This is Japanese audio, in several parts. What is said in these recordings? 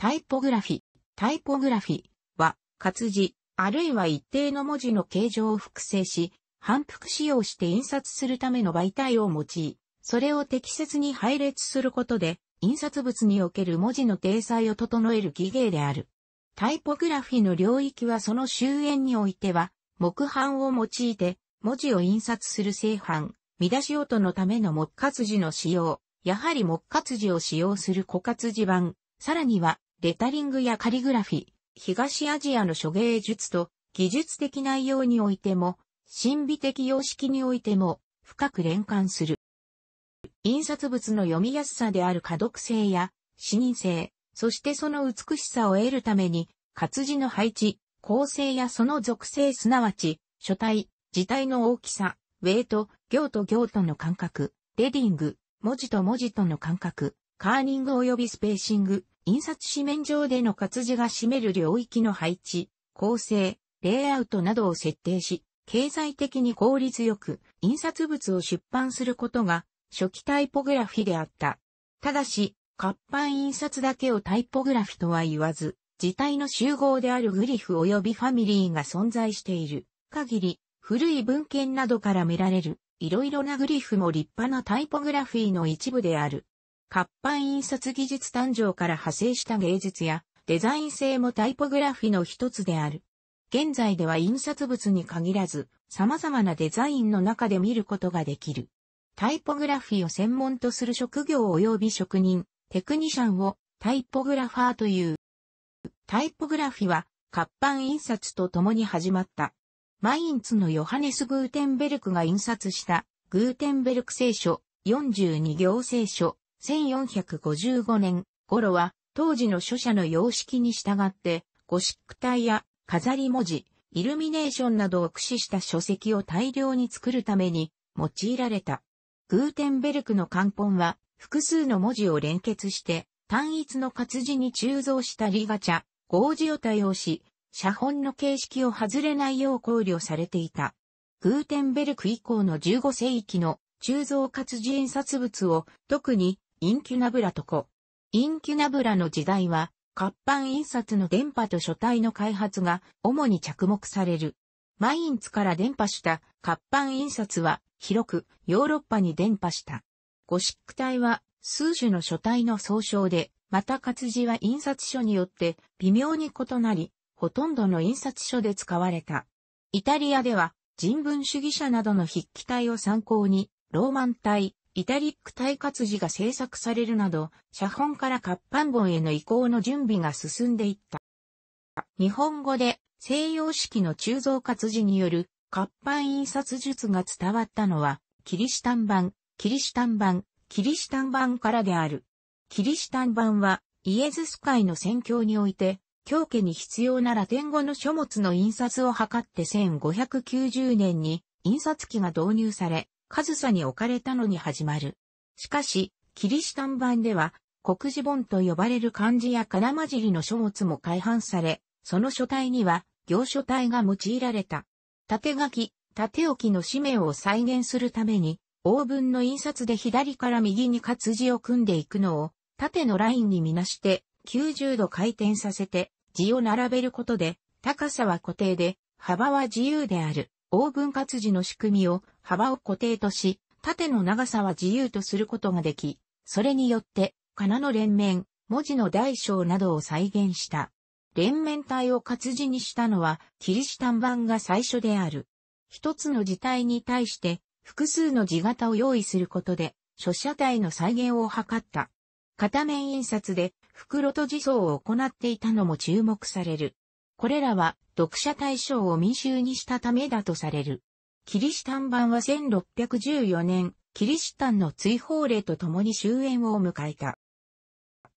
タイポグラフィ、タイポグラフィは、活字、あるいは一定の文字の形状を複製し、反復使用して印刷するための媒体を用い、それを適切に配列することで、印刷物における文字の体裁を整える技芸である。タイポグラフィの領域はその終焉においては、木版を用いて、文字を印刷する製版、見出し音のための木活字の使用、やはり木活字を使用する古活字版、さらにはレタリングやカリグラフィ、東アジアの諸芸術と、技術的内容においても、神秘的様式においても、深く連関する。印刷物の読みやすさである可読性や、視認性、そしてその美しさを得るために、活字の配置、構成やその属性すなわち、書体、字体の大きさ、ウェイト、行と行との間隔、レディング、文字と文字との間隔、カーニング及びスペーシング、印刷紙面上での活字が占める領域の配置、構成、レイアウトなどを設定し、経済的に効率よく印刷物を出版することが初期タイポグラフィであった。ただし、活版印刷だけをタイポグラフィとは言わず、自体の集合であるグリフ及びファミリーが存在している限り、古い文献などから見られる、いろいろなグリフも立派なタイポグラフィーの一部である。活版印刷技術誕生から派生した芸術やデザイン性もタイポグラフィの一つである。現在では印刷物に限らず様々なデザインの中で見ることができる。タイポグラフィを専門とする職業及び職人、テクニシャンをタイポグラファーという。タイポグラフィは活版印刷と共に始まった。マインツのヨハネス・グーテンベルクが印刷したグーテンベルク聖書42行聖書1455年頃は当時の書写の様式に従ってゴシック体や飾り文字、イルミネーションなどを駆使した書籍を大量に作るために用いられた。グーテンベルクの漢本は複数の文字を連結して単一の活字に鋳造したリガチャ、合字を多用し、写本の形式を外れないよう考慮されていた。グーテンベルク以降の15世紀の鋳造活字印刷物を特にインキュナブラとコ。インキュナブラの時代は、活版印刷の電波と書体の開発が主に着目される。マインツから電波した活版印刷は広くヨーロッパに電波した。ゴシック体は数種の書体の総称で、また活字は印刷書によって微妙に異なり、ほとんどの印刷書で使われた。イタリアでは人文主義者などの筆記体を参考に、ローマン体、イタリック大活字が制作されるなど、写本から活版本への移行の準備が進んでいった。日本語で西洋式の鋳造活字による活版印刷術が伝わったのは、キリシタン版、キリシタン版、キリシタン版からである。キリシタン版は、イエズス会の宣教において、教家に必要なラテン語の書物の印刷を図って1590年に印刷機が導入され、上差に置かれたのに始まる。しかし、キリシタン版では、国字本と呼ばれる漢字や空混じりの書物も改版され、その書体には、行書体が用いられた。縦書き、縦置きの使命を再現するために、オーブンの印刷で左から右に活字を組んでいくのを、縦のラインにみなして、90度回転させて、字を並べることで、高さは固定で、幅は自由である。大分割時の仕組みを幅を固定とし、縦の長さは自由とすることができ、それによって、仮名の連綿、文字の大小などを再現した。連綿体を活字にしたのは、キリシタン版が最初である。一つの字体に対して、複数の字型を用意することで、書写体の再現を図った。片面印刷で、袋と字層を行っていたのも注目される。これらは、読者対象を民衆にしたためだとされる。キリシタン版は1614年、キリシタンの追放令とともに終焉を迎えた。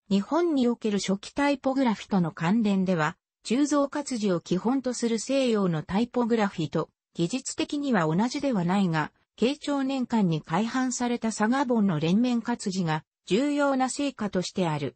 日本における初期タイポグラフィとの関連では、鋳造活字を基本とする西洋のタイポグラフィと、技術的には同じではないが、慶長年間に改版された佐賀本の連綿活字が重要な成果としてある。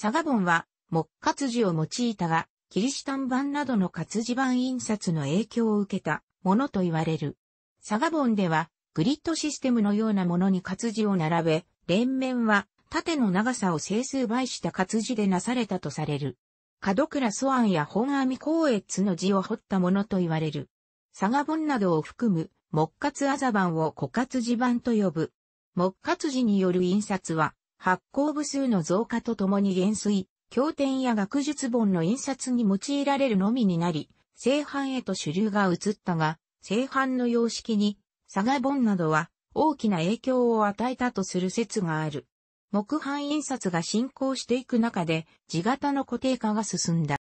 佐賀本は木活字を用いたが、キリシタン版などの活字版印刷の影響を受けたものと言われる。サガボンでは、グリッドシステムのようなものに活字を並べ、連綿は縦の長さを整数倍した活字でなされたとされる。角倉素案や本阿弥光悦の字を彫ったものと言われる。サガボンなどを含む、木活アザ版を枯活字版と呼ぶ。木活字による印刷は、発行部数の増加とともに減衰、経典や学術本の印刷に用いられるのみになり、製版へと主流が移ったが、製版の様式に、佐賀本などは大きな影響を与えたとする説がある。木版印刷が進行していく中で、字型の固定化が進んだ。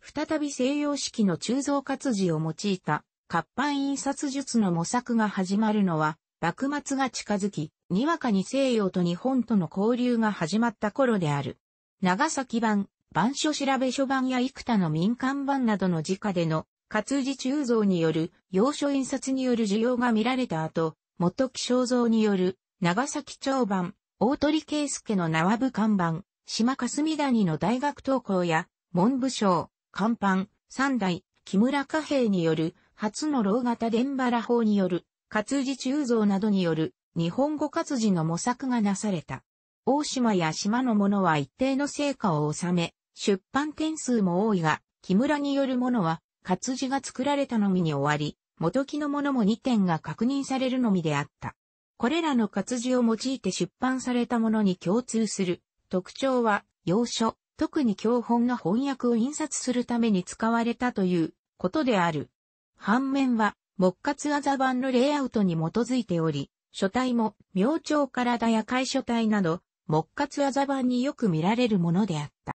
再び西洋式の鋳造活字を用いた、活版印刷術の模索が始まるのは、幕末が近づき、にわかに西洋と日本との交流が始まった頃である。長崎版、版書調べ書版や幾多の民間版などの自家での活字鋳造による要所印刷による需要が見られた後、元木正蔵による長崎長版、大鳥圭介の縄部看板、島霞谷の大学投稿や文部省、看板、三代、木村貨幣による初の老型伝原法による活字鋳造などによる日本語活字の模索がなされた。大島や島のものは一定の成果を収め、出版点数も多いが、木村によるものは、活字が作られたのみに終わり、元木のものも2点が確認されるのみであった。これらの活字を用いて出版されたものに共通する特徴は、要所、特に教本の翻訳を印刷するために使われたということである。反面は、木活あざ版のレイアウトに基づいており、書体も、明朝からだや会書体など、木滑あざんによく見られるものであった。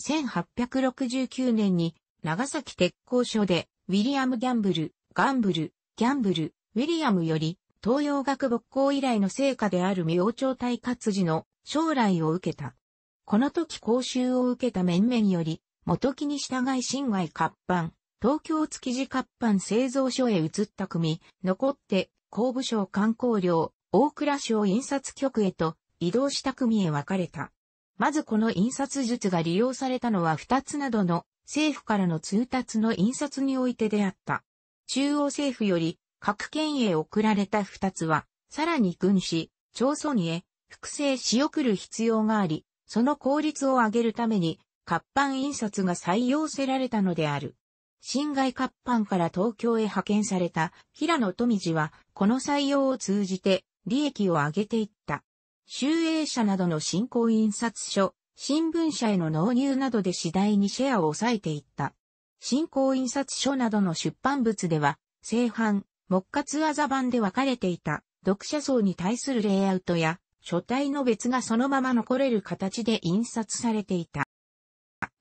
1869年に長崎鉄工所でウィリアム・ギャンブル、ガンブル、ギャンブル、ウィリアムより東洋学勃興以来の成果である明朝大活字の将来を受けた。この時講習を受けた面々より、元木に従い新外活版、東京築地活版製造所へ移った組、残って、工部省観光料、大倉省印刷局へと移動した組へ分かれた。まずこの印刷術が利用されたのは二つなどの政府からの通達の印刷においてであった。中央政府より各県へ送られた二つは、さらに軍師、町村へ複製し送る必要があり、その効率を上げるために、活版印刷が採用せられたのである。新外活版から東京へ派遣された平野富次は、この採用を通じて利益を上げていった。集英社などの新興印刷所、新聞社への納入などで次第にシェアを抑えていった。新興印刷所などの出版物では、正版、木活技版で分かれていた読者層に対するレイアウトや、書体の別がそのまま残れる形で印刷されていた。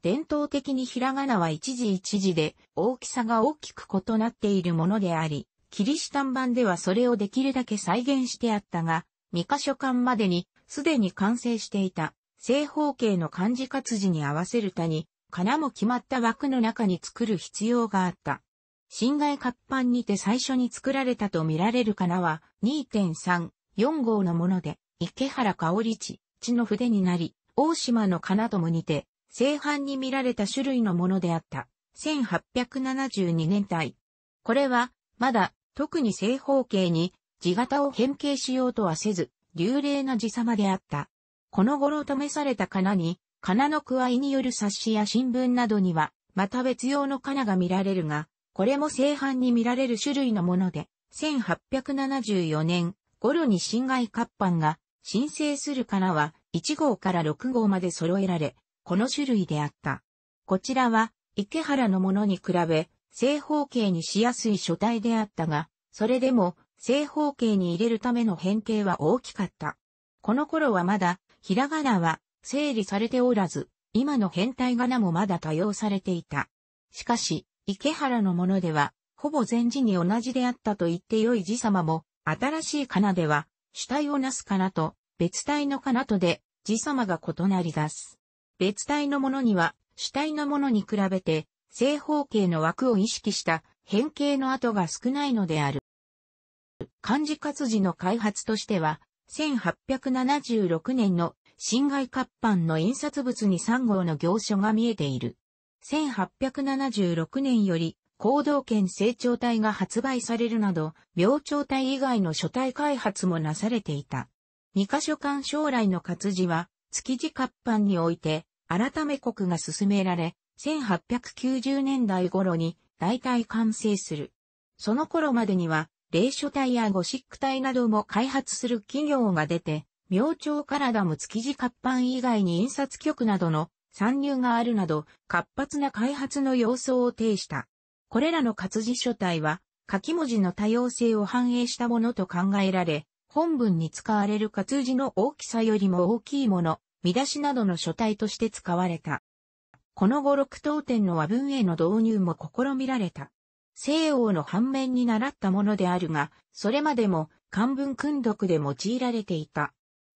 伝統的にひらがなは一字一字で大きさが大きく異なっているものであり、キリシタン版ではそれをできるだけ再現してあったが、三箇所間までに、すでに完成していた、正方形の漢字活字に合わせる他に、金も決まった枠の中に作る必要があった。侵害活版にて最初に作られたと見られる金は2 3 4号のもので、池原香織地、地の筆になり、大島の金ともにて、正版に見られた種類のものであった。1872年代。これは、まだ、特に正方形に地形を変形しようとはせず、流麗な地様であった。この頃試された金に、金の具合による冊子や新聞などには、また別用の金が見られるが、これも正反に見られる種類のもので、1874年頃に侵害活版が申請する金は1号から6号まで揃えられ、この種類であった。こちらは池原のものに比べ正方形にしやすい書体であったが、それでも正方形に入れるための変形は大きかった。この頃はまだ、ひらがなは整理されておらず、今の変体仮名もまだ多用されていた。しかし、池原のものでは、ほぼ前時に同じであったと言ってよい字様も、新しい仮名では、主体をなす仮名と、別体の仮名とで、字様が異なり出す。別体のものには、主体のものに比べて、正方形の枠を意識した変形の跡が少ないのである。漢字活字の開発としては、1876年の侵害活版の印刷物に3号の行書が見えている。1876年より、行動圏成長体が発売されるなど、病状体以外の書体開発もなされていた。二箇所間将来の活字は、築地活版において、改め国が進められ、1890年代頃に大体完成する。その頃までには、霊書体やゴシック体なども開発する企業が出て、明朝からダム築地活版以外に印刷局などの参入があるなど、活発な開発の様相を呈した。これらの活字書体は、書き文字の多様性を反映したものと考えられ、本文に使われる活字の大きさよりも大きいもの、見出しなどの書体として使われた。この後六等点の和文への導入も試みられた。西欧の反面に習ったものであるが、それまでも漢文訓読で用いられていた。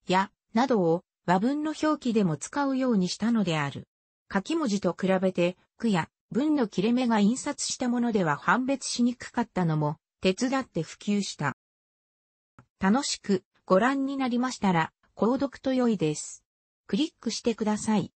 や、などを和文の表記でも使うようにしたのである。書き文字と比べて、句や文の切れ目が印刷したものでは判別しにくかったのも、手伝って普及した。楽しくご覧になりましたら、購読と良いです。クリックしてください。